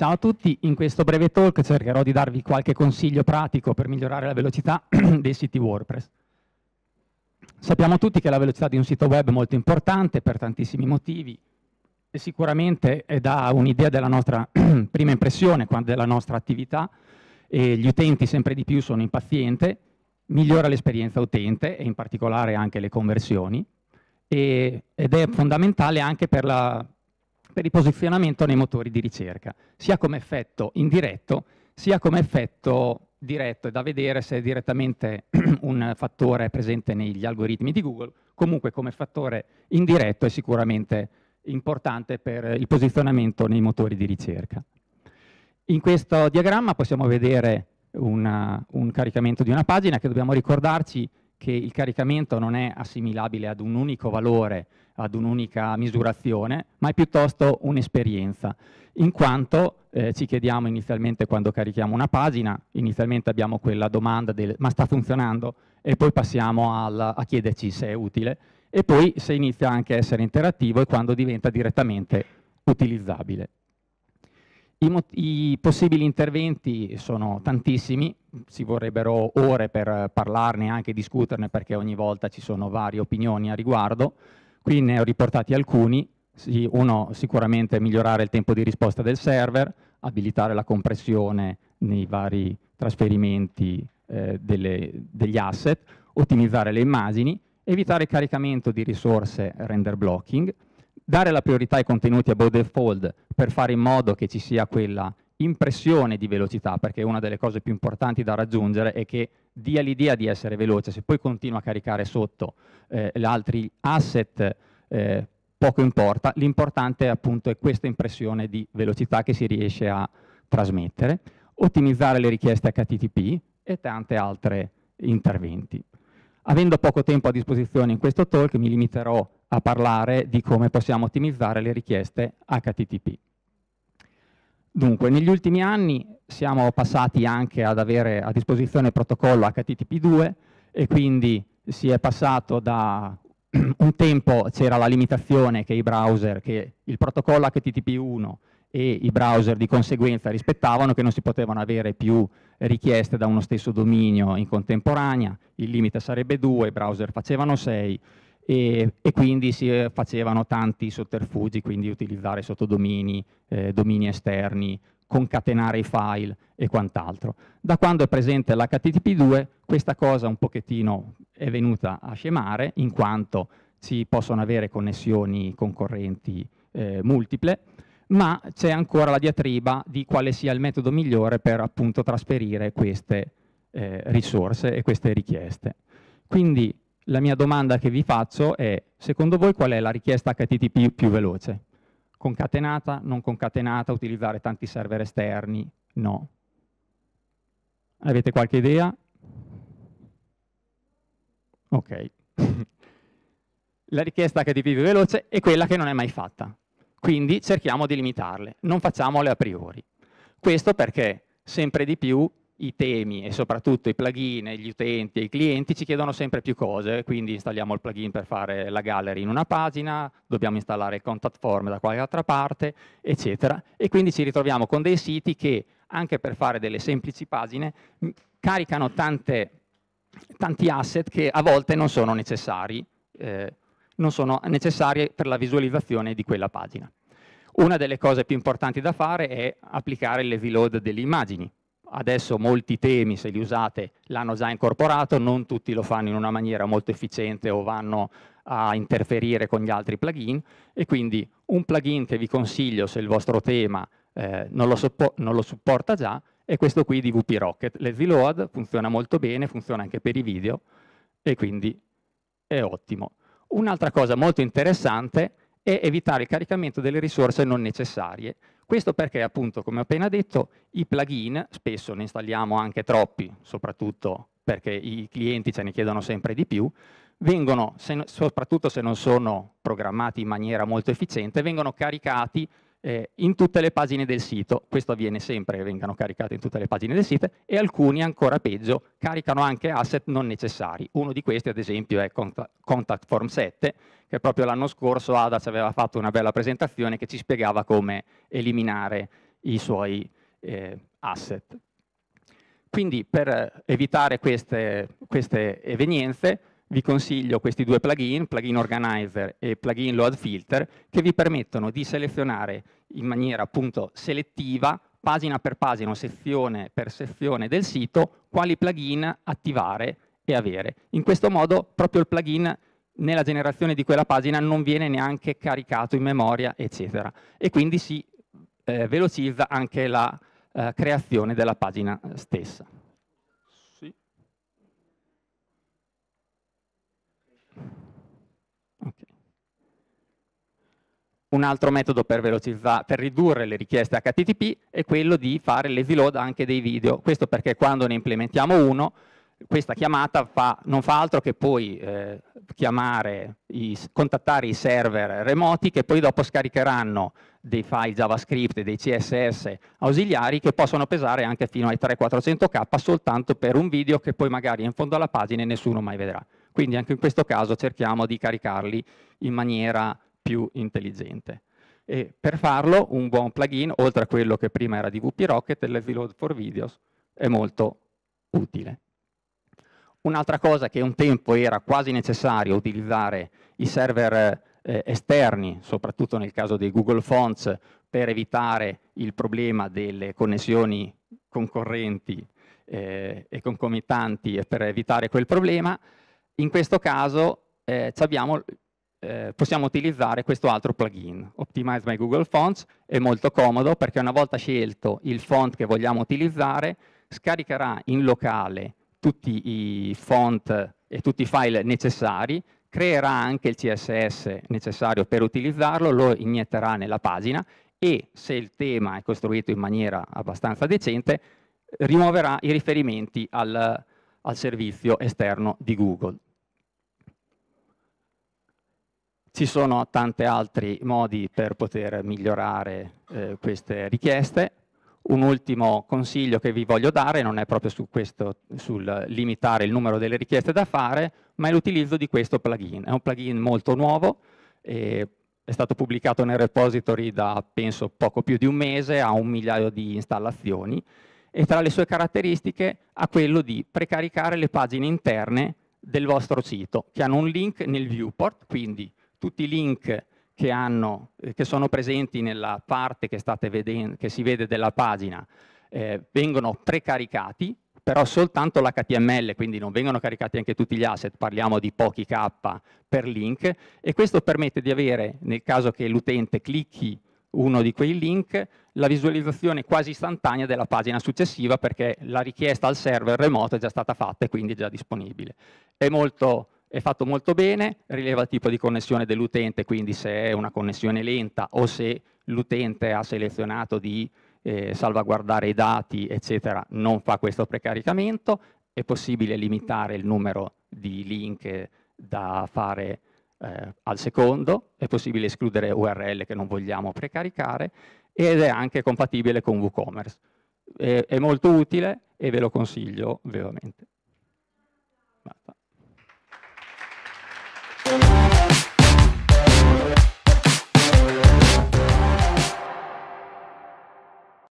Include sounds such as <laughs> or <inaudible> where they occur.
Ciao a tutti, in questo breve talk cercherò di darvi qualche consiglio pratico per migliorare la velocità <clears throat> dei siti WordPress. Sappiamo tutti che la velocità di un sito web è molto importante per tantissimi motivi e sicuramente dà un'idea della nostra <clears throat> prima impressione, della nostra attività e gli utenti sempre di più sono impazienti, migliora l'esperienza utente e in particolare anche le conversioni e, ed è fondamentale anche per la per il posizionamento nei motori di ricerca, sia come effetto indiretto, sia come effetto diretto, è da vedere se è direttamente <clears throat> un fattore presente negli algoritmi di Google, comunque come fattore indiretto è sicuramente importante per il posizionamento nei motori di ricerca. In questo diagramma possiamo vedere una, un caricamento di una pagina che dobbiamo ricordarci che il caricamento non è assimilabile ad un unico valore ad un'unica misurazione, ma è piuttosto un'esperienza, in quanto eh, ci chiediamo inizialmente quando carichiamo una pagina, inizialmente abbiamo quella domanda del ma sta funzionando e poi passiamo alla, a chiederci se è utile e poi se inizia anche a essere interattivo e quando diventa direttamente utilizzabile. I, I, possibili interventi sono tantissimi, si vorrebbero ore per parlarne e anche discuterne perché ogni volta ci sono varie opinioni a riguardo, Qui ne ho riportati alcuni, uno sicuramente migliorare il tempo di risposta del server, abilitare la compressione nei vari trasferimenti eh, delle, degli asset, ottimizzare le immagini, evitare il caricamento di risorse render blocking, dare la priorità ai contenuti above default per fare in modo che ci sia quella impressione di velocità, perché una delle cose più importanti da raggiungere è che dia l'idea di essere veloce, se poi continua a caricare sotto eh, gli altri asset eh, poco importa, l'importante appunto è questa impressione di velocità che si riesce a trasmettere, ottimizzare le richieste HTTP e tante altre interventi. Avendo poco tempo a disposizione in questo talk mi limiterò a parlare di come possiamo ottimizzare le richieste HTTP. Dunque, negli ultimi anni siamo passati anche ad avere a disposizione il protocollo HTTP2 e quindi si è passato da <clears throat> un tempo c'era la limitazione che i browser, che il protocollo HTTP1 e i browser di conseguenza rispettavano che non si potevano avere più richieste da uno stesso dominio in contemporanea, il limite sarebbe 2, i browser facevano 6 e, e, quindi si eh, facevano tanti sotterfugi, quindi utilizzare sottodomini, eh, domini esterni, concatenare i file e quant'altro. Da quando è presente l'HTTP2 questa cosa un pochettino è venuta a scemare in quanto si possono avere connessioni concorrenti eh, multiple, ma c'è ancora la diatriba di quale sia il metodo migliore per appunto trasferire queste eh, risorse e queste richieste. Quindi la mia domanda che vi faccio è, secondo voi qual è la richiesta HTTP più veloce? Concatenata, non concatenata, utilizzare tanti server esterni? No. Avete qualche idea? Ok. <laughs> la richiesta HTTP più veloce è quella che non è mai fatta. Quindi cerchiamo di limitarle, non facciamole a priori. Questo perché sempre di più i temi e soprattutto i plugin, gli utenti e i clienti ci chiedono sempre più cose, quindi installiamo il plugin per fare la gallery in una pagina, dobbiamo installare il contact form da qualche altra parte, eccetera. E quindi ci ritroviamo con dei siti che, anche per fare delle semplici pagine, caricano tante, tanti asset che a volte non sono necessari, eh, non sono necessari per la visualizzazione di quella pagina. Una delle cose più importanti da fare è applicare il level load delle immagini Adesso molti temi, se li usate, l'hanno già incorporato, non tutti lo fanno in una maniera molto efficiente o vanno a interferire con gli altri plugin e quindi un plugin che vi consiglio se il vostro tema eh, non, lo non, lo supporta già è questo qui di VP Rocket. Lazy Load funziona molto bene, funziona anche per i video e quindi è ottimo. Un'altra cosa molto interessante è e evitare il caricamento delle risorse non necessarie. Questo perché, appunto, come ho appena detto, i plugin, spesso ne installiamo anche troppi, soprattutto perché i clienti ce ne chiedono sempre di più, vengono, se, soprattutto se non sono programmati in maniera molto efficiente, vengono caricati eh, in tutte le pagine del sito, questo avviene sempre che vengano caricate in tutte le pagine del sito, e alcuni ancora peggio caricano anche asset non necessari. Uno di questi ad esempio è Contact Form 7, che proprio l'anno scorso Ada ci aveva fatto una bella presentazione che ci spiegava come eliminare i suoi eh, asset. Quindi per evitare queste, queste evenienze vi consiglio questi due plugin, Plugin Organizer e Plugin Load Filter, che vi permettono di selezionare in maniera appunto selettiva, pagina per pagina o sezione per sezione del sito, quali plugin attivare e avere. In questo modo proprio il plugin nella generazione di quella pagina non viene neanche caricato in memoria, eccetera. E quindi si eh, velocizza anche la eh, creazione della pagina stessa. Un altro metodo per, per, ridurre le richieste HTTP è quello di fare le load anche dei video. Questo perché quando ne implementiamo uno, questa chiamata fa, non fa altro che poi eh, i, contattare i server remoti che poi dopo scaricheranno dei file JavaScript e dei CSS ausiliari che possono pesare anche fino ai 300-400k soltanto per un video che poi magari è in fondo alla pagina e nessuno mai vedrà. Quindi anche in questo caso cerchiamo di caricarli in maniera più intelligente. E per farlo un buon plugin, oltre a quello che prima era di VP Rocket, l'Eviload for Videos è molto utile. Un'altra cosa che un tempo era quasi necessario utilizzare i server eh, esterni, soprattutto nel caso dei Google Fonts, per evitare il problema delle connessioni concorrenti eh, e concomitanti e per evitare quel problema, in questo caso eh, abbiamo eh, possiamo utilizzare questo altro plugin. Optimize my Google Fonts è molto comodo perché una volta scelto il font che vogliamo utilizzare, scaricherà in locale tutti i font e tutti i file necessari, creerà anche il CSS necessario per utilizzarlo, lo inietterà nella pagina e se il tema è costruito in maniera abbastanza decente, rimuoverà i riferimenti al, al servizio esterno di Google. Ci sono tanti altri modi per poter migliorare eh, queste richieste. Un ultimo consiglio che vi voglio dare non è proprio su questo, sul limitare il numero delle richieste da fare, ma è l'utilizzo di questo plugin. È un plugin molto nuovo, eh, è stato pubblicato nel repository da penso poco più di un mese, ha un migliaio di installazioni e tra le sue caratteristiche ha quello di precaricare le pagine interne del vostro sito, che hanno un link nel viewport, quindi tutti i link che, hanno, eh, che sono presenti nella parte che, vedendo, che si vede della pagina eh, vengono precaricati, però soltanto l'HTML, quindi non vengono caricati anche tutti gli asset, parliamo di pochi K per link, e questo permette di avere, nel caso che l'utente clicchi uno di quei link, la visualizzazione quasi istantanea della pagina successiva perché la richiesta al server remoto è già stata fatta e quindi è già disponibile. È molto è fatto molto bene, rileva il tipo di connessione dell'utente, quindi se è una connessione lenta o se l'utente ha selezionato di eh, salvaguardare i dati, eccetera, non fa questo precaricamento, è possibile limitare il numero di link da fare eh, al secondo, è possibile escludere URL che non vogliamo precaricare ed è anche compatibile con WooCommerce. È, è molto utile e ve lo consiglio vivamente. Basta.